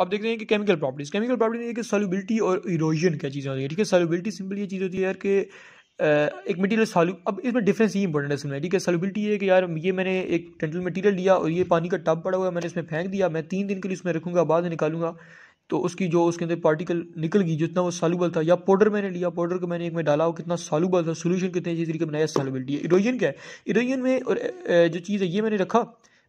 अब देखते हैं कि केमिकल प्रॉपर्टीज केमिकल प्रॉपर्टीज कि सॉल्युबिलिटी और इरोजन क्या चीज़ें होती है ठीक है सॉल्युबिलिटी सिंपल ये चीज़ होती है यार कि एक मटेरियल सॉल्यू अब इसमें डिफरेंस ही इंपॉर्टेंट है इसमें ठीक है सॉल्युबिलिटी है कि यार ये मैंने एक टेंटल मटेरियल लिया और ये पानी का टब पड़ा हुआ मैंने इसमें फेंक दिया मैं तीन दिन के लिए इसमें रखूंगा बाद में निकालूंगा तो उसकी जो उसके अंदर पार्टिकल निकल गई जितना वो सॉल्युबल था या पाउडर मैंने लिया पाउडर को मैंने एक में डाला वो कितना सॉल्युबल था सॉल्यूशन कितने अच्छी तरीके बनाया सॉल्युबिलिटी है इरोजन क्या है इरोजन में और जो चीज़ है ये मैंने रखा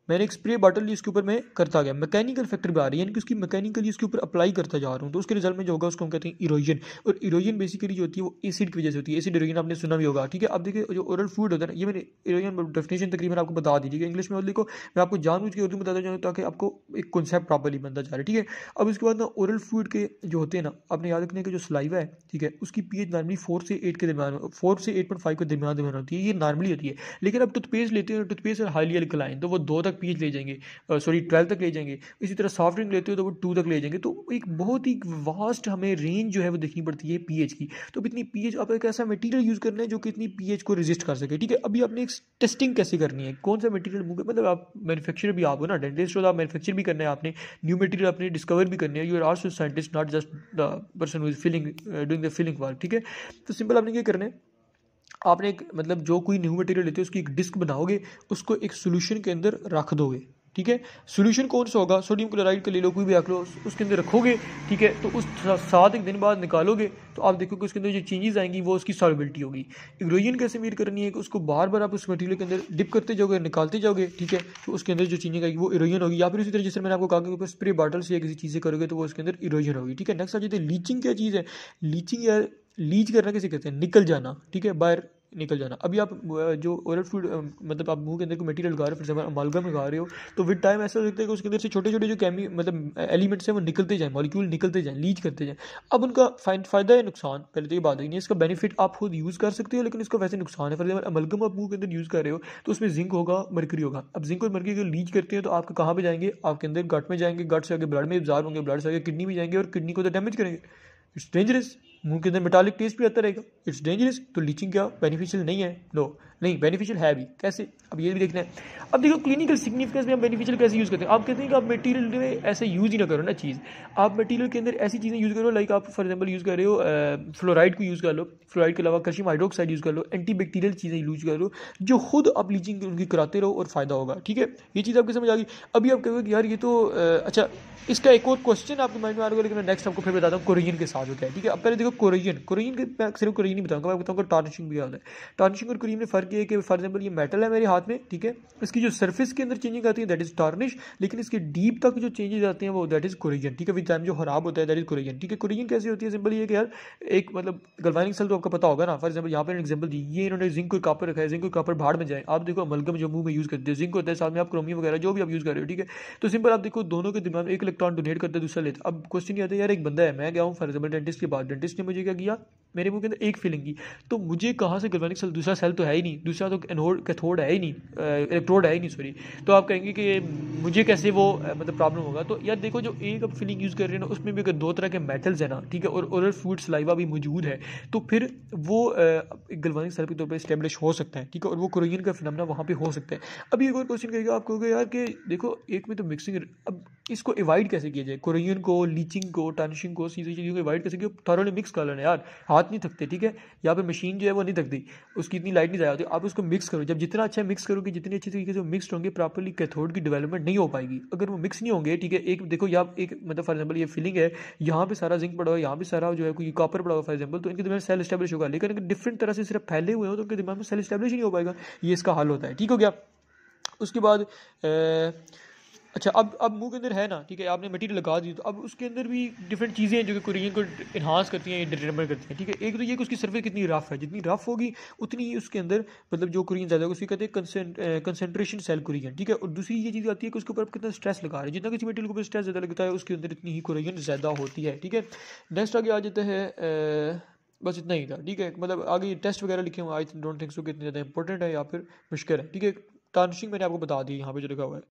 मैंने एक स्प्रे बॉटल उसके ऊपर मैं करता गया मैकेनिकल फैक्टर भी आ रही है यानी कि उसकी मैकेनिकली उसके ऊपर अप्लाई करता जा रहा हूँ तो उसके रिजल्ट में जो होगा उसको हम कहते हैं इरोजन और इरोजन बेसिकली जो होती है वो एसिड की वजह से होती है एसिड इरोजन आपने सुना भी होगा ठीक है अब देखिए जो ओरल फूड होता है ना ये मैंने इरोजन डेफिनेशन तकरीबन आपको बता दी ठीक इंग्लिश में और देखो मैं आपको जानबूझ के उर्दू बताता चाहूँ ताकि आपको एक कॉन्सेप्ट प्रॉपरली बनता जा रहा है ठीक है अब उसके बाद ना ओरल फूड के जो होते हैं ना आपने याद रखने के जो सलाइवा है ठीक है उसकी पी एच नॉर्मली फोर से एट के दरमियान फोर से एट पॉइंट फाइव के दरमियान दरमियान होती है ये नॉर्मली होती है लेकिन अब टूथपेस्ट लेते हैं टूथपेस्ट हाईली अल्कलाइन तो वो दो तक पी ले जाएंगे सॉरी ट्वेल्व तक ले जाएंगे इसी तरह सॉफ्ट ड्रिंक लेते हो तो वो टू तक ले जाएंगे तो एक बहुत ही वास्ट हमें रेंज जो है वो देखनी पड़ती है पीएच की तो इतनी पी एच आप एक ऐसा मटीरियल यूज़ करना है जो कि इतनी पी को रजिस्ट कर सके ठीक है अभी आपने एक टेस्टिंग कैसे करनी है कौन सा मटीरियल मतलब आप मैनुफेक्चर भी आप हो ना डेंटिस्ट हो तो आप मैनुफेक्चर भी करना है आपने न्यू मटीरियल आपने डिस्कवर भी करनी है you are also scientist not just the person who is filling doing the filling work ठीक है तो सिंपल आपने क्या करना है आपने एक मतलब जो कोई न्यू मटेरियल लेते हो उसकी एक डिस्क बनाओगे उसको एक सोल्यूशन के अंदर रख दोगे ठीक है सोल्यूशन कौन सा होगा सोडियम क्लोराइड का ले लो कोई भी रख लो उसके अंदर रखोगे ठीक है तो उस सात एक दिन बाद निकालोगे तो आप देखोगे उसके अंदर जो चेंजेस आएंगी वो उसकी सॉलिबिलिटी होगी इग्रोजन कैसे मीर करनी है कि उसको बार बार आप उस मटेरियल के अंदर डिप करते जाओगे निकालते जाओगे ठीक है तो उसके अंदर जो चीज़ें आएगी वो इरोजन होगी या फिर उसी तरह जैसे मैंने आपको कहा कि स्प्रे बॉटल से या किसी चीज़ से करोगे तो वो उसके अंदर इरोजन होगी ठीक है नेक्स्ट आ जाते हैं लीचिंग क्या चीज़ है लीचिंग या लीज करना किसे कहते हैं निकल जाना ठीक है बाहर निकल जाना अभी आप जो ओरल फूड मतलब आप मुंह के अंदर को मटेरियल गा रहे हो फॉर एग्जाम्पल में गा रहे हो तो विद टाइम ऐसा हो सकता है कि उसके अंदर से छोटे छोटे जो कैमी मतलब एलिमेंट्स हैं वो निकलते जाएँ मॉलिक्यूल निकलते जाएँ लीच करते जाएँ अब उनका फाइन फायदा या नुकसान पहले तो ये बात है नहीं इसका बेनिफिट आप खुद यूज़ कर सकते हो लेकिन इसका वैसे नुकसान है फॉर एग्जाम्पल अमलगम आप मुंह के अंदर यूज़ कर रहे हो तो उसमें जिंक होगा मरकरी होगा अब जिंक और मरकरी अगर लीच करते हैं तो आप कहाँ पर जाएंगे आपके अंदर गट में जाएंगे गट से आगे ब्लड में इब्जार होंगे ब्लड से आगे किडनी में जाएंगे और किडनी को तो डैमेज करेंगे इट्स डेंजरस मुंह के अंदर मेटालिक टेस्ट भी आता रहेगा इट्स डेंजरस तो लीचिंग क्या बेनिफिशियल नहीं है नो नहीं बेनिफिशियल है भी कैसे अब ये भी देखना है अब देखो क्लिनिकल सिग्निफिकेंस में हम बेनिफिशियल कैसे यूज़ करते हैं आप कहते हैं कि आप मटेरियल में ऐसे यूज़ ही ना करो ना चीज़ आप मटेरियल के अंदर ऐसी चीज़ें यूज़ करो लाइक आप फॉर एग्जाम्पल यूज़ कर रहे हो फ्लोराइड को यूज़ कर लो फ्लोराइड के अलावा कैल्शियम हाइड्रोक्साइड यूज़ कर लो एंटी बैक्टीरियल चीज़ें यूज़ कर लो जो खुद आप लीचिंग उनकी कराते रहो और फ़ायदा होगा ठीक है ये चीज़ आपकी समझ आ गई अभी आप कहोगे यार ये तो अच्छा इसका एक और क्वेश्चन आपके माइंड में आ रहा होगा लेकिन मैं नेक्स्ट आपको फिर बताता हूँ कोरियन के साथ होता है ठीक है अब पहले देखो कोरिजन के मैं सिर्फ कोरिजन नहीं बताऊंगा मैं बताऊंगा टार्निशिंग भी याद है टार्निशिंग और कोरिजन में फ़र्क ये है कि फॉर एग्जाम्पल ये मेटल है मेरे हाथ में ठीक है इसकी जो सर्फिस के अंदर चेंजिंग आती है दैट इज़ टार्निश लेकिन इसके डीप तक जो चेंजेस आते हैं वो दैट इज़ कोरिजन ठीक है विद टाइम जो खराब होता है दैट इज़ कोरिजन ठीक है कोरिजन कैसी होती है सिंपल ये कि यार एक मतलब गलवाइनिंग सेल तो आपका पता होगा ना फॉर एग्जाम्पल यहाँ पर एग्जाम्पल दी ये इन्होंने जिंक और कापर रखा है जिंक और कापर भाड़ में जाए आप देखो मलगम जो मुंह में यूज़ करते हैं जिंक होता है साथ में आप क्रोमियम वगैरह जो भी आप यूज़ कर रहे हो ठीक है तो सिंपल आप देखो दोनों के दिमाग एक इलेक्ट्रॉन डोनेट करते हैं दूसरा लेता अब क्वेश्चन ये आता है यार एक बंदा है मैं गया हूँ फॉर एग्जाम्पल डेंटिस्ट के बाद डेंटिस्ट इसने मुझे क्या किया मेरे मुंह के अंदर एक फीलिंग की तो मुझे कहाँ से गलवानिक सेल दूसरा सेल तो है ही नहीं दूसरा तो एनोड कैथोड है ही नहीं इलेक्ट्रोड है ही नहीं सॉरी तो आप कहेंगे कि मुझे कैसे वो मतलब प्रॉब्लम होगा तो यार देखो जो एक आप फीलिंग यूज़ कर रहे हैं ना उसमें भी अगर दो तरह के मेटल्स हैं ना ठीक है और ओरल फूड सलाइवा भी मौजूद है तो फिर वो गलवानिक सेल के तौर पर इस्टेब्लिश हो सकता है ठीक है और वो क्रोइन का फिनमना वहाँ पर हो सकता है अभी एक और क्वेश्चन करिएगा आप कहोगे यार कि देखो एक में तो मिक्सिंग अब इसको अवॉइड कैसे किया जाए क्रोइन को लीचिंग को टनिशिंग को सीधी चीज़ों को अवॉइड कैसे किया थॉरली मिक्स कर लेना यार हाथ हाथ नहीं थकते ठीक है या फिर मशीन जो है वो नहीं थकती उसकी इतनी लाइट नहीं ज़्यादा होती आप उसको मिक्स करो जब जितना अच्छा मिक्स करोगे जितने अच्छे तरीके से वो मिक्सड होंगे प्रॉपरली कैथोड की डेवलपमेंट नहीं हो पाएगी अगर वो मिक्स नहीं होंगे ठीक है एक देखो या एक मतलब फॉर एग्जाम्पल ये फिलिंग है यहाँ पर सारा जिंक पड़ा हुआ है यहाँ पर सारा जो है कोई कॉपर पड़ा हुआ फॉर एग्जाम्पल तो इनके दिमाग सेल स्टैब्लिश होगा लेकिन अगर डिफरेंट तरह से सिर्फ फैले हुए हो तो उनके दिमाग में सेल स्टैब्लिश नहीं हो पाएगा ये इसका हल होता है ठीक हो गया उसके बाद अच्छा अब अब मुंह के अंदर है ना ठीक है आपने मटेरियल लगा दी तो अब उसके अंदर भी डिफरेंट चीज़ें हैं जो कि कुरियन को इन्हांस करती हैं डिटर्मर करती हैं ठीक है एक तो ये कि उसकी सर्विस कितनी रफ है जितनी रफ होगी उतनी ही उसके अंदर मतलब जो कुरियन ज़्यादा होगा उसकी कहते हैं कंसेंट्रेशन सेल कुरियन ठीक है और दूसरी ये चीज़ आती है कि उसके ऊपर आप कितना स्ट्रेस लगा रहे हैं जितना किसी मटेरियल के ऊपर स्ट्रेस ज़्यादा लगता है उसके अंदर इतनी ही कुरियन ज़्यादा होती है ठीक है नेक्स्ट आगे आ जाता है बस इतना ही था ठीक है मतलब आगे टेस्ट वगैरह लिखे हुए आई डोंट थिंक सो कि ज़्यादा इंपॉर्टेंट है या फिर मुश्किल है ठीक है टार्निशिंग मैंने आपको बता दी यहाँ पे जो लिखा हुआ है